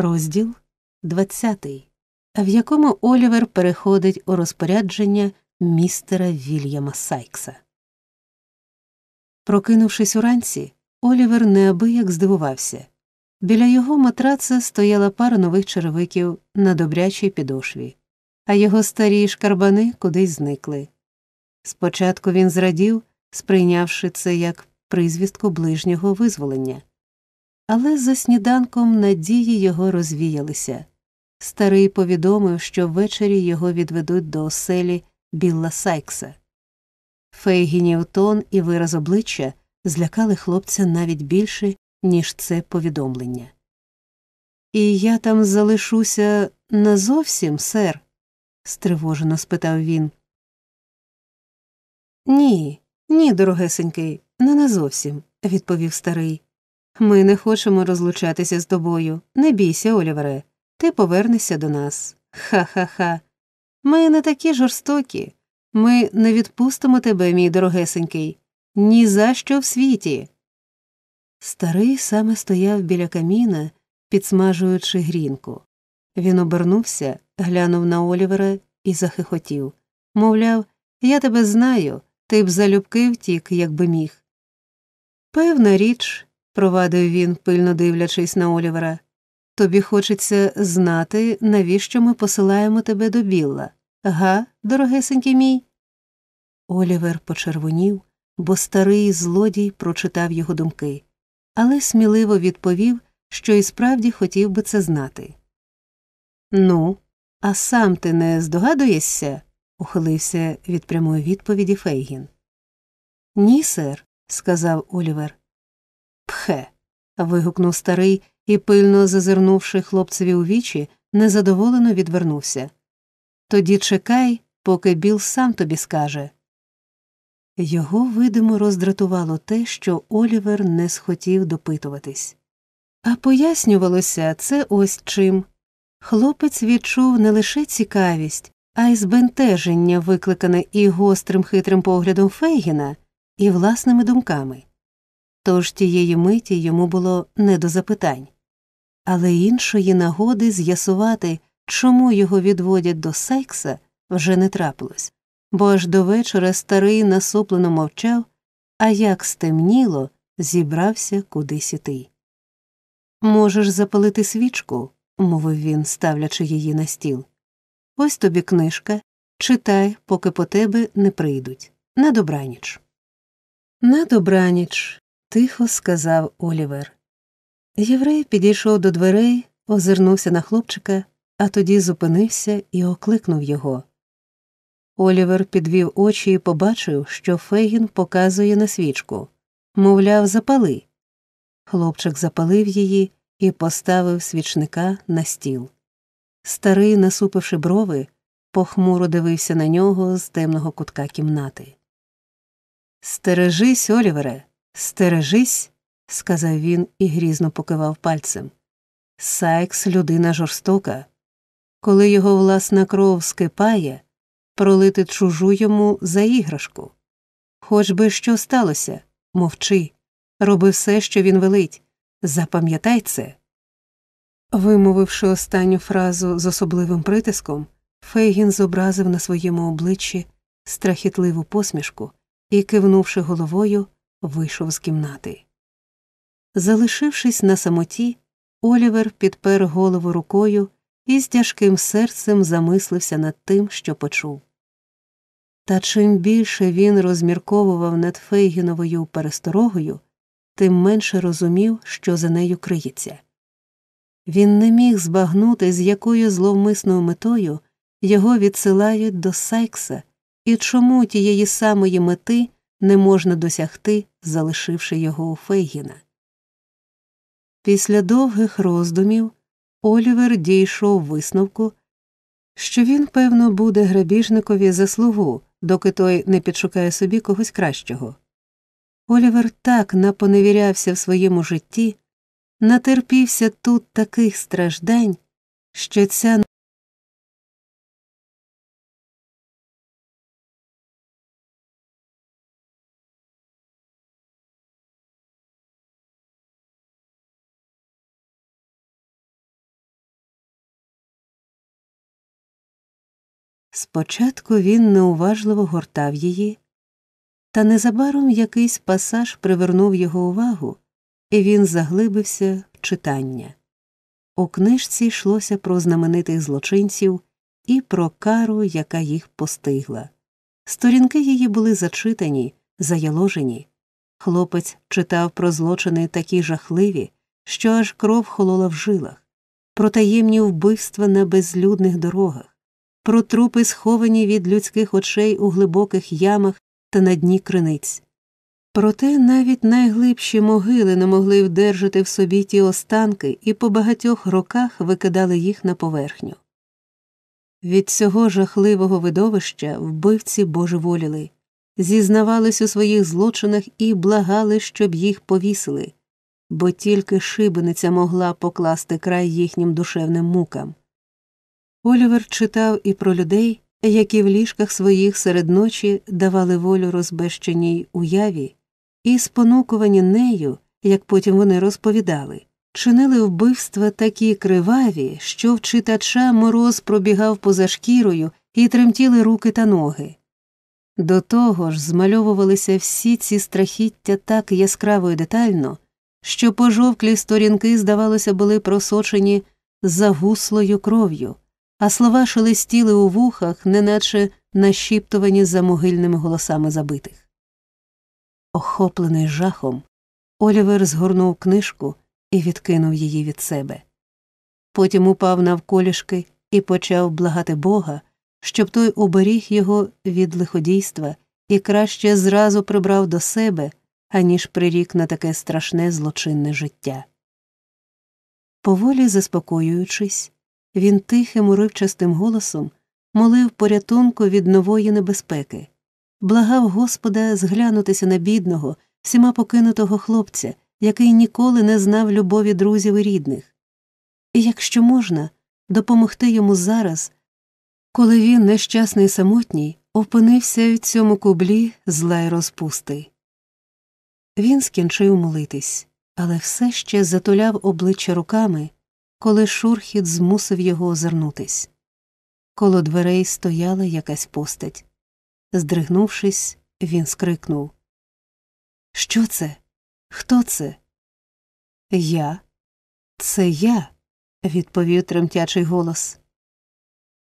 Розділ 20, в якому Олівер переходить у розпорядження містера Вільяма Сайкса. Прокинувшись уранці, Олівер неабияк здивувався. Біля його матраца стояла пара нових черевиків на добрячій підошві, а його старі шкарбани кудись зникли. Спочатку він зрадів, сприйнявши це як призвістку ближнього визволення. Але за сніданком надії його розвіялися. Старий повідомив, що ввечері його відведуть до оселі Білла Сайкса. Фейгінів і вираз обличчя злякали хлопця навіть більше, ніж це повідомлення. І я там залишуся назовсім, сер? стривожено спитав він. Ні, ні, дорогесенький, не назовсім, відповів старий. Ми не хочемо розлучатися з тобою. Не бійся, Олівере, ти повернешся до нас. Ха ха ха. Ми не такі жорстокі. Ми не відпустимо тебе, мій дорогесенький, ні за що в світі. Старий саме стояв біля каміна, підсмажуючи грінку. Він обернувся, глянув на Олівера і захихотів. Мовляв, я тебе знаю, ти б залюбки втік, якби міг. Певна річ, провадив він, пильно дивлячись на Олівера. Тобі хочеться знати, навіщо ми посилаємо тебе до Білла, га, дорогесенький мій? Олівер почервонів, бо старий злодій прочитав його думки, але сміливо відповів, що і справді хотів би це знати. Ну, а сам ти не здогадуєшся? ухилився від прямої відповіді Фейгін. Ні, сер, сказав Олівер. Пхе. вигукнув старий і, пильно зазирнувши хлопцеві у вічі, незадоволено відвернувся. Тоді чекай, поки Біл сам тобі скаже. Його видимо роздратувало те, що Олівер не схотів допитуватись. А пояснювалося це ось чим. Хлопець відчув не лише цікавість, а й збентеження, викликане і гострим хитрим поглядом Фейгіна, і власними думками. Тож тієї миті йому було не до запитань, але іншої нагоди з'ясувати, чому його відводять до секса, вже не трапилось, бо аж до вечора старий насуплено мовчав, а як стемніло, зібрався кудись іти. Можеш запалити свічку, мовив він, ставлячи її на стіл. Ось тобі книжка, читай, поки по тебе не прийдуть. На добраніч. На добраніч тихо сказав Олівер. Єврей підійшов до дверей, озирнувся на хлопчика, а тоді зупинився і окликнув його. Олівер підвів очі і побачив, що Фейгін показує на свічку. Мовляв, запали. Хлопчик запалив її і поставив свічника на стіл. Старий, насупивши брови, похмуро дивився на нього з темного кутка кімнати. Стережись, Олівере, Стережись, сказав він і грізно покивав пальцем. Сайкс людина жорстока. Коли його власна кров скипає, пролити чужу йому за іграшку. Хоч би що сталося, мовчи. Роби все, що він велить. Запам'ятай це. Вимовивши останню фразу з особливим притиском, Фейгін зобразив на своєму обличчі страхітливу посмішку і, кивнувши головою, вийшов з кімнати. Залишившись на самоті, Олівер підпер голову рукою і з тяжким серцем замислився над тим, що почув. Та чим більше він розмірковував над Фейгіновою пересторогою, тим менше розумів, що за нею криється. Він не міг збагнути, з якою зловмисною метою його відсилають до Сайкса і чому тієї самої мети не можна досягти, залишивши його у Фейгіна. Після довгих роздумів Олівер дійшов висновку, що він, певно, буде грабіжникові за слугу, доки той не підшукає собі когось кращого. Олівер так напоневірявся в своєму житті, натерпівся тут таких страждань, що ця Спочатку він неуважливо гортав її, та незабаром якийсь пасаж привернув його увагу, і він заглибився в читання. У книжці йшлося про знаменитих злочинців і про кару, яка їх постигла. Сторінки її були зачитані, заяложені. Хлопець читав про злочини такі жахливі, що аж кров холола в жилах, про таємні вбивства на безлюдних дорогах про трупи, сховані від людських очей у глибоких ямах та на дні криниць. Проте навіть найглибші могили не могли вдержати в собі ті останки і по багатьох роках викидали їх на поверхню. Від цього жахливого видовища вбивці божеволіли, зізнавались у своїх злочинах і благали, щоб їх повісили, бо тільки шибениця могла покласти край їхнім душевним мукам. Олівер читав і про людей, які в ліжках своїх серед ночі давали волю розбещеній уяві, і, спонукувані нею, як потім вони розповідали, чинили вбивства такі криваві, що в читача мороз пробігав поза шкірою і тремтіли руки та ноги. До того ж змальовувалися всі ці страхіття так яскраво і детально, що пожовклі сторінки, здавалося, були просочені загуслою кров'ю а слова шелестіли у вухах, неначе нашіптувані за могильними голосами забитих. Охоплений жахом, Олівер згорнув книжку і відкинув її від себе. Потім упав навколішки і почав благати Бога, щоб той оберіг його від лиходійства і краще зразу прибрав до себе, аніж прирік на таке страшне злочинне життя. Поволі заспокоюючись, він тихим, уривчастим голосом молив порятунку від нової небезпеки, благав Господа зглянутися на бідного, всіма покинутого хлопця, який ніколи не знав любові друзів і рідних. І якщо можна, допомогти йому зараз, коли він, нещасний самотній, опинився в цьому кублі зла й розпусти. Він скінчив молитись, але все ще затуляв обличчя руками коли шурхіт змусив його озирнутись. Коло дверей стояла якась постать. Здригнувшись, він скрикнув Що це? Хто це? Я. Це я, відповів тремтячий голос.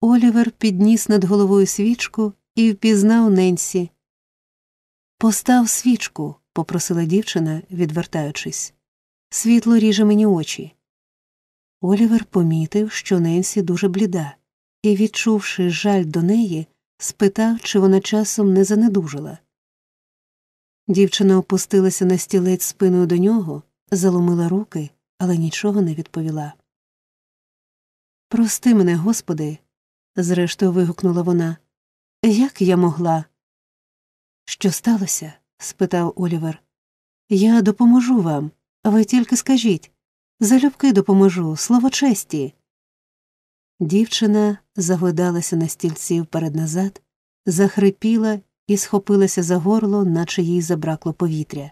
Олівер підніс над головою свічку і впізнав Ненсі. Постав свічку, попросила дівчина, відвертаючись. Світло ріже мені очі. Олівер помітив, що Ненсі дуже бліда, і, відчувши жаль до неї, спитав, чи вона часом не занедужила. Дівчина опустилася на стілець спиною до нього, заломила руки, але нічого не відповіла. Прости мене, господи. зрештою вигукнула вона. Як я могла? Що сталося? спитав Олівер. Я допоможу вам, ви тільки скажіть. Залюбки допоможу, слово честі. Дівчина загойдалася на стільці вперед назад, захрипіла і схопилася за горло, наче їй забракло повітря.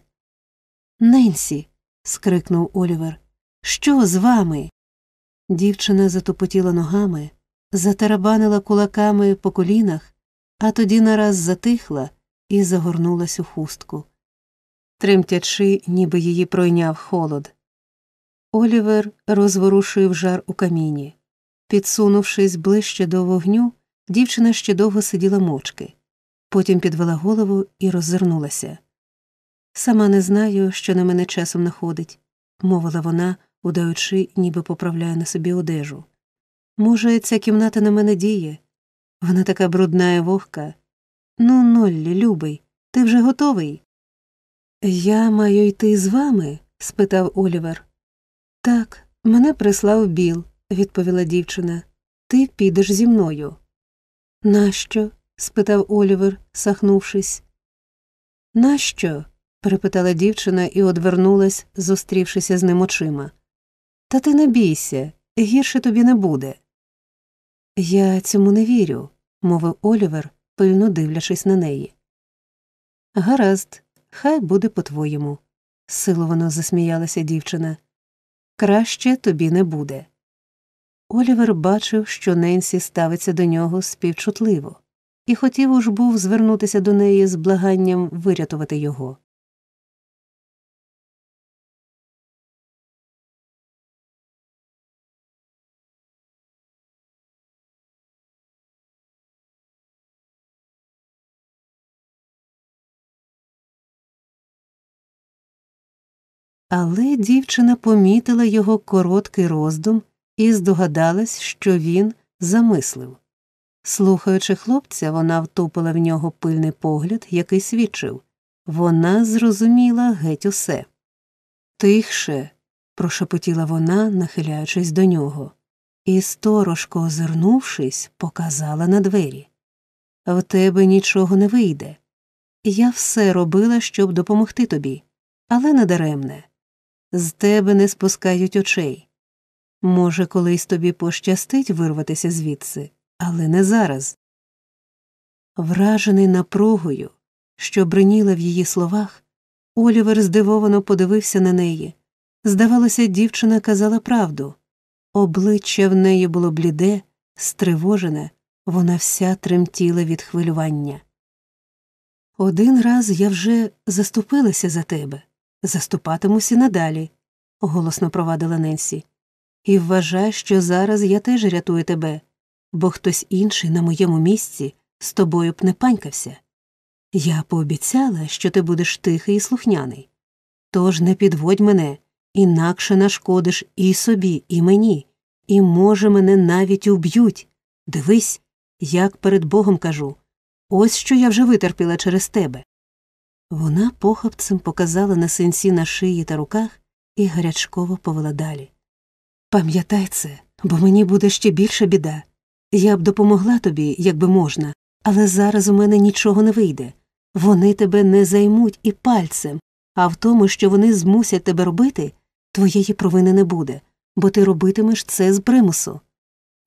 Ненсі. скрикнув Олівер. Що з вами? Дівчина затопотіла ногами, затарабанила кулаками по колінах, а тоді нараз затихла і загорнулась у хустку. Тремтячи, ніби її пройняв холод. Олівер розворушив жар у каміні. Підсунувшись ближче до вогню, дівчина ще довго сиділа мовчки. Потім підвела голову і роззирнулася. Сама не знаю, що на мене часом находить, мовила вона, удаючи, ніби поправляє на собі одежу. Може, ця кімната на мене діє? Вона така брудна і вогка. Ну, Ноллі, любий, ти вже готовий? Я маю йти з вами? спитав Олівер. Так, мене прислав Біл, відповіла дівчина. Ти підеш зі мною. Нащо? спитав Олівер, сахнувшись. Нащо? перепитала дівчина і одвернулась, зустрівшися з ним очима. Та ти не бійся, гірше тобі не буде. Я цьому не вірю, мовив Олівер, пильно дивлячись на неї. Гаразд, хай буде по твоєму, силовано засміялася дівчина краще тобі не буде. Олівер бачив, що Ненсі ставиться до нього співчутливо, і хотів уж був звернутися до неї з благанням вирятувати його, Але дівчина помітила його короткий роздум і здогадалась, що він замислив. Слухаючи хлопця, вона втупила в нього пильний погляд, який свідчив вона зрозуміла геть усе. Тихше. прошепотіла вона, нахиляючись до нього, і, сторожко озирнувшись, показала на двері В тебе нічого не вийде. Я все робила, щоб допомогти тобі, але не даремне з тебе не спускають очей. Може, колись тобі пощастить вирватися звідси, але не зараз. Вражений напругою, що бриніла в її словах, Олівер здивовано подивився на неї. Здавалося, дівчина казала правду. Обличчя в неї було бліде, стривожене, вона вся тремтіла від хвилювання. Один раз я вже заступилася за тебе, Заступатимуся надалі, голосно провадила Ненсі. І вважай, що зараз я теж рятую тебе, бо хтось інший на моєму місці з тобою б не панькався. Я пообіцяла, що ти будеш тихий і слухняний. Тож не підводь мене, інакше нашкодиш і собі, і мені, і, може, мене навіть уб'ють. Дивись, як перед Богом кажу. Ось що я вже витерпіла через тебе. Вона похапцем показала на синці на шиї та руках і гарячково повела далі. Пам'ятай це, бо мені буде ще більша біда. Я б допомогла тобі, якби можна, але зараз у мене нічого не вийде. Вони тебе не займуть і пальцем, а в тому, що вони змусять тебе робити, твоєї провини не буде, бо ти робитимеш це з примусу.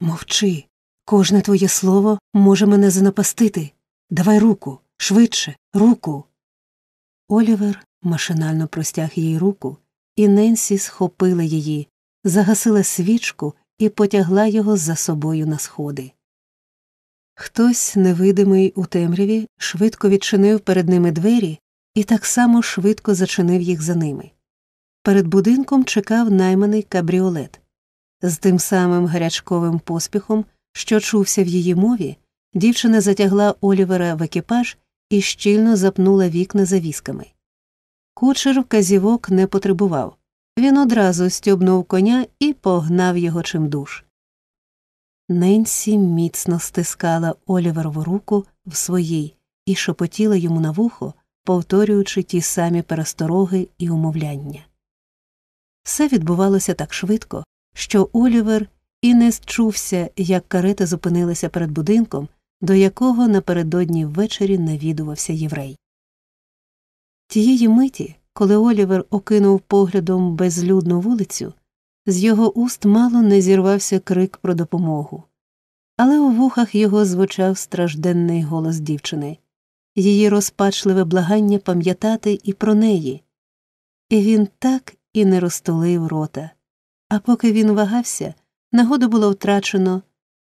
Мовчи. Кожне твоє слово може мене занапастити. Давай руку, швидше, руку. Олівер машинально простяг їй руку, і Ненсі схопила її, загасила свічку і потягла його за собою на сходи. Хтось, невидимий у темряві, швидко відчинив перед ними двері і так само швидко зачинив їх за ними. Перед будинком чекав найманий кабріолет. З тим самим гарячковим поспіхом, що чувся в її мові, дівчина затягла Олівера в екіпаж і щільно запнула вікна завісками. Кучер вказівок не потребував. Він одразу стюбнув коня і погнав його чимдуж. Ненсі міцно стискала Оліверову руку в своїй і шепотіла йому на вухо, повторюючи ті самі перестороги і умовляння. Все відбувалося так швидко, що Олівер і не счувся, як карета зупинилася перед будинком, до якого напередодні ввечері навідувався єврей. Тієї миті, коли Олівер окинув поглядом безлюдну вулицю, з його уст мало не зірвався крик про допомогу. Але у вухах його звучав стражденний голос дівчини, її розпачливе благання пам'ятати і про неї. І він так і не розтулив рота. А поки він вагався, нагоду було втрачено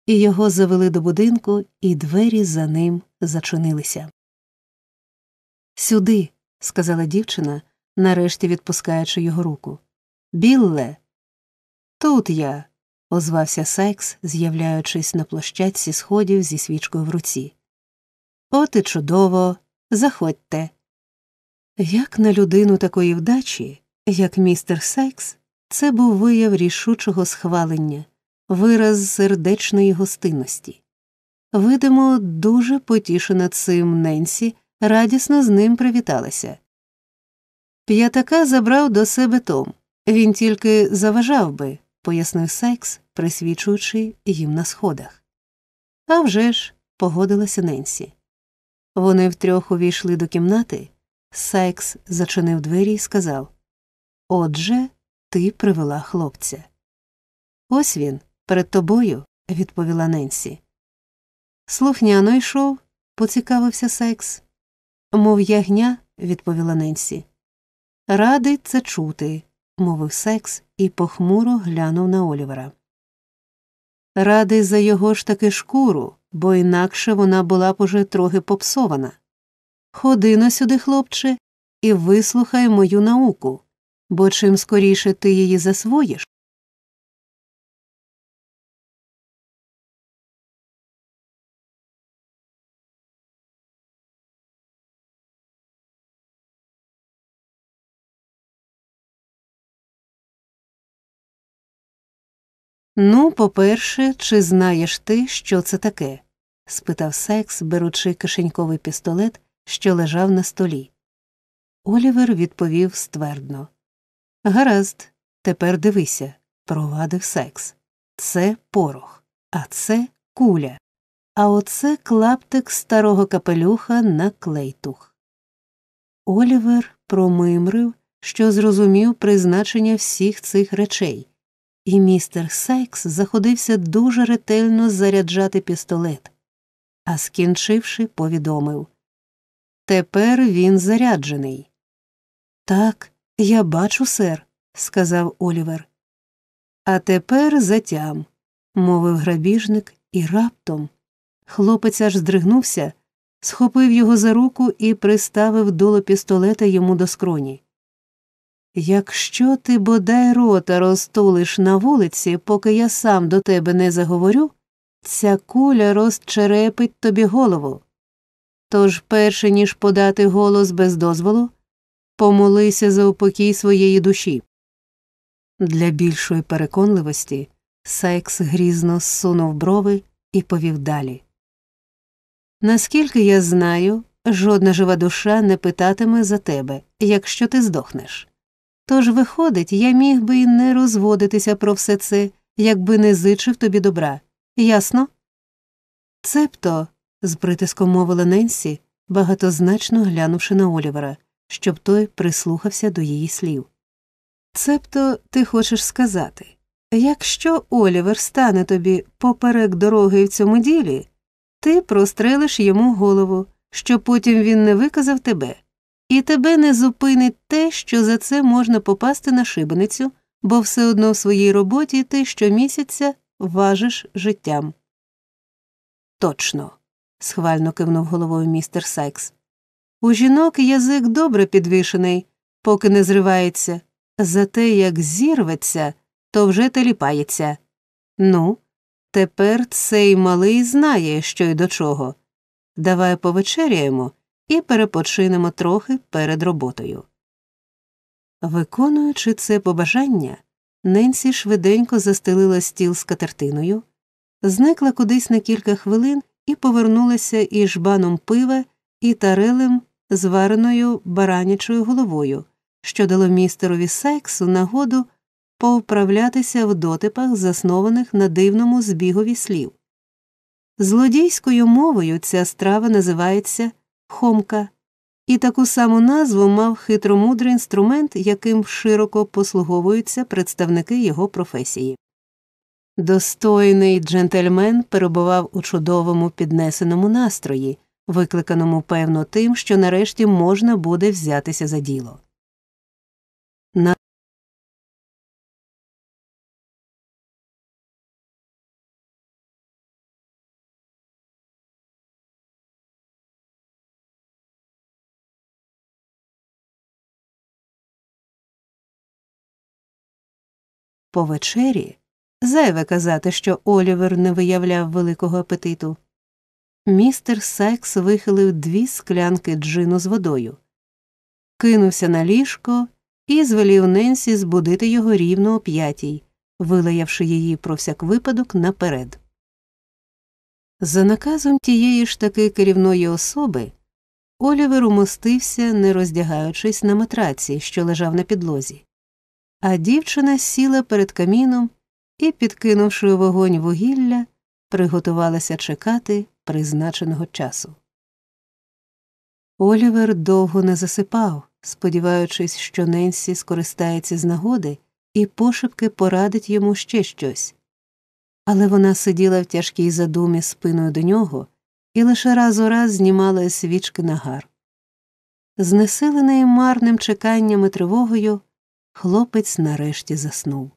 і його завели до будинку, і двері за ним зачинилися. Сюди, сказала дівчина, нарешті відпускаючи його руку. Білле. Тут я. озвався Сайкс, з'являючись на площадці сходів зі свічкою в руці. От і чудово. Заходьте. Як на людину такої вдачі, як містер Сайкс, це був вияв рішучого схвалення вираз сердечної гостинності. Видимо, дуже потішена цим Ненсі, радісно з ним привіталася. П'ятака забрав до себе Том. Він тільки заважав би, пояснив Сайкс, присвічуючи їм на сходах. А вже ж, погодилася Ненсі. Вони втрьох увійшли до кімнати. Сайкс зачинив двері і сказав Отже, ти привела хлопця. Ось він, Перед тобою, відповіла Ненсі. Слухняно йшов, поцікавився секс. Мов ягня, відповіла Ненсі. Радий це чути, мовив секс і похмуро глянув на Олівера. Радий за його ж таки шкуру, бо інакше вона була б уже трохи попсована. Ходи на сюди, хлопче, і вислухай мою науку, бо чим скоріше ти її засвоїш, Ну, по-перше, чи знаєш ти, що це таке? спитав Сайкс, беручи кишеньковий пістолет, що лежав на столі. Олівер відповів ствердно. Гаразд, тепер дивися, провадив Сайкс. Це порох, а це куля. А оце клаптик старого капелюха на клейтух. Олівер промимрив, що зрозумів призначення всіх цих речей і містер Сайкс заходився дуже ретельно заряджати пістолет, а скінчивши, повідомив Тепер він заряджений. Так, я бачу, сер, сказав Олівер. А тепер затям, мовив грабіжник, і раптом. Хлопець аж здригнувся, схопив його за руку і приставив дуло пістолета йому до скроні. Якщо ти бодай рота розтулиш на вулиці, поки я сам до тебе не заговорю, ця куля розчерепить тобі голову. Тож, перше ніж подати голос без дозволу, помолися за упокій своєї душі. Для більшої переконливості Сайкс грізно зсунув брови і повів далі. Наскільки я знаю, жодна жива душа не питатиме за тебе, якщо ти здохнеш. Тож, виходить, я міг би і не розводитися про все це, якби не зичив тобі добра. Ясно? Цебто, з притиском мовила Ненсі, багатозначно глянувши на Олівера, щоб той прислухався до її слів. Цебто ти хочеш сказати якщо Олівер стане тобі поперек дороги в цьому ділі, ти прострелиш йому голову, щоб потім він не виказав тебе. І тебе не зупинить те, що за це можна попасти на шибеницю, бо все одно в своїй роботі ти щомісяця важиш життям. Точно. схвально кивнув головою містер Сайкс. У жінок язик добре підвішений, поки не зривається, зате як зірветься, то вже теліпається. Ну, тепер цей малий знає, що й до чого. Давай повечеряємо і перепочинемо трохи перед роботою. Виконуючи це побажання, Ненсі швиденько застелила стіл з катертиною, зникла кудись на кілька хвилин і повернулася із жбаном пива, і тарелем з вареною баранячою головою, що дало містерові Сайксу нагоду повправлятися в дотипах, заснованих на дивному збігові слів. Злодійською мовою ця страва називається хомка, і таку саму назву мав хитромудрий інструмент, яким широко послуговуються представники його професії. Достойний джентльмен перебував у чудовому піднесеному настрої, викликаному певно тим, що нарешті можна буде взятися за діло. по вечері зайве казати, що Олівер не виявляв великого апетиту. Містер Сайкс вихилив дві склянки джину з водою, кинувся на ліжко і звелів Ненсі збудити його рівно о п'ятій, вилаявши її про всяк випадок наперед. За наказом тієї ж таки керівної особи Олівер умостився, не роздягаючись на матраці, що лежав на підлозі а дівчина сіла перед каміном і, підкинувши у вогонь вугілля, приготувалася чекати призначеного часу. Олівер довго не засипав, сподіваючись, що Ненсі скористається з нагоди і пошепки порадить йому ще щось. Але вона сиділа в тяжкій задумі спиною до нього і лише раз у раз знімала свічки нагар. Знесилений марним чеканням і тривогою, хлопець нарешті заснув.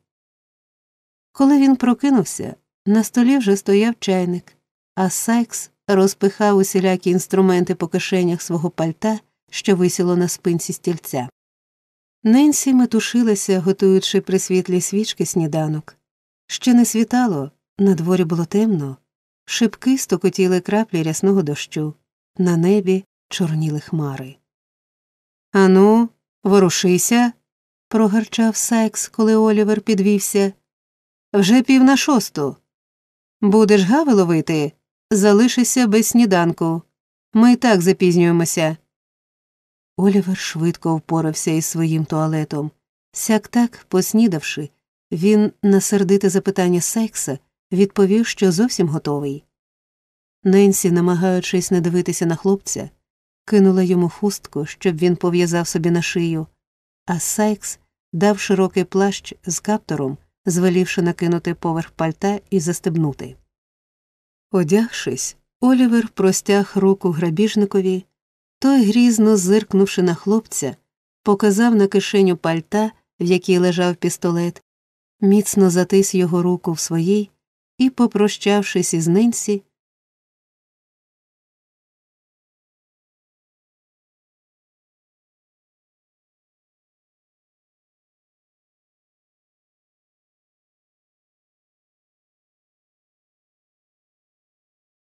Коли він прокинувся, на столі вже стояв чайник, а Сайкс розпихав усілякі інструменти по кишенях свого пальта, що висіло на спинці стільця. Ненсі метушилася, готуючи при світлі свічки сніданок. Ще не світало, на дворі було темно, Шипки стокотіли краплі рясного дощу, на небі чорніли хмари. Ану, ворушися, Прогарчав Сайкс, коли Олівер підвівся. Вже пів на шосту. Будеш гави ловити, залишися без сніданку. Ми і так запізнюємося. Олівер швидко впорався із своїм туалетом. Сяк так, поснідавши, він на сердите запитання Сайкса відповів, що зовсім готовий. Ненсі, намагаючись не дивитися на хлопця, кинула йому хустку, щоб він пов'язав собі на шию а Сайкс дав широкий плащ з каптором, звелівши накинути поверх пальта і застебнути. Одягшись, Олівер простяг руку грабіжникові, той, грізно зиркнувши на хлопця, показав на кишеню пальта, в якій лежав пістолет, міцно затис його руку в своїй і, попрощавшись із Ненсі,